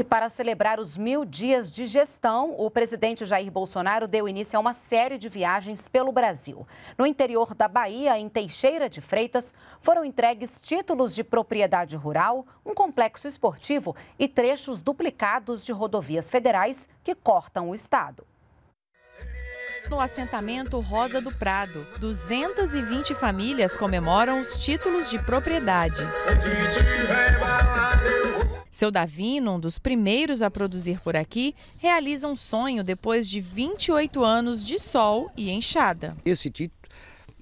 E para celebrar os mil dias de gestão, o presidente Jair Bolsonaro deu início a uma série de viagens pelo Brasil. No interior da Bahia, em Teixeira de Freitas, foram entregues títulos de propriedade rural, um complexo esportivo e trechos duplicados de rodovias federais que cortam o estado no assentamento Rosa do Prado. 220 famílias comemoram os títulos de propriedade. Seu Davino, um dos primeiros a produzir por aqui, realiza um sonho depois de 28 anos de sol e enxada. Esse título,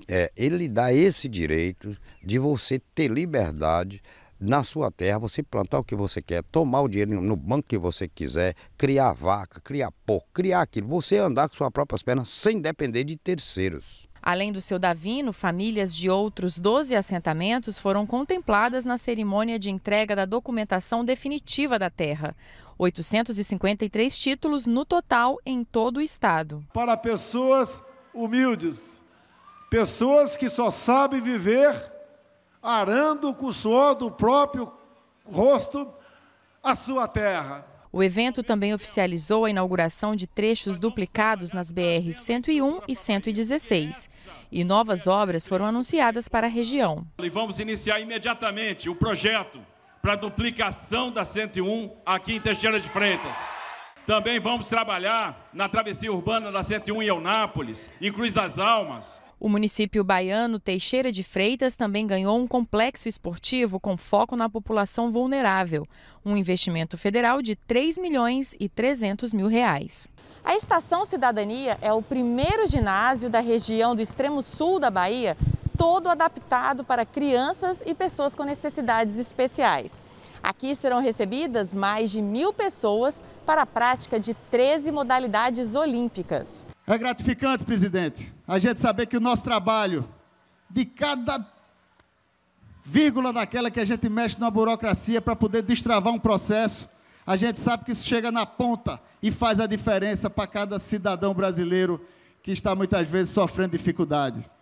é, ele dá esse direito de você ter liberdade na sua terra, você plantar o que você quer, tomar o dinheiro no banco que você quiser, criar vaca, criar porco, criar aquilo. Você andar com suas próprias pernas sem depender de terceiros. Além do seu Davino, famílias de outros 12 assentamentos foram contempladas na cerimônia de entrega da documentação definitiva da terra. 853 títulos no total em todo o estado. Para pessoas humildes, pessoas que só sabem viver arando com o suor do próprio rosto a sua terra. O evento também oficializou a inauguração de trechos duplicados nas BR 101 e 116. E novas obras foram anunciadas para a região. E vamos iniciar imediatamente o projeto para a duplicação da 101 aqui em Teixeira de Freitas. Também vamos trabalhar na travessia urbana da 101 em Eunápolis, em Cruz das Almas, o município baiano Teixeira de Freitas também ganhou um complexo esportivo com foco na população vulnerável, um investimento federal de 3 milhões e 300 mil reais. A Estação Cidadania é o primeiro ginásio da região do extremo sul da Bahia, todo adaptado para crianças e pessoas com necessidades especiais. Aqui serão recebidas mais de mil pessoas para a prática de 13 modalidades olímpicas. É gratificante, presidente, a gente saber que o nosso trabalho, de cada vírgula daquela que a gente mexe na burocracia para poder destravar um processo, a gente sabe que isso chega na ponta e faz a diferença para cada cidadão brasileiro que está muitas vezes sofrendo dificuldade.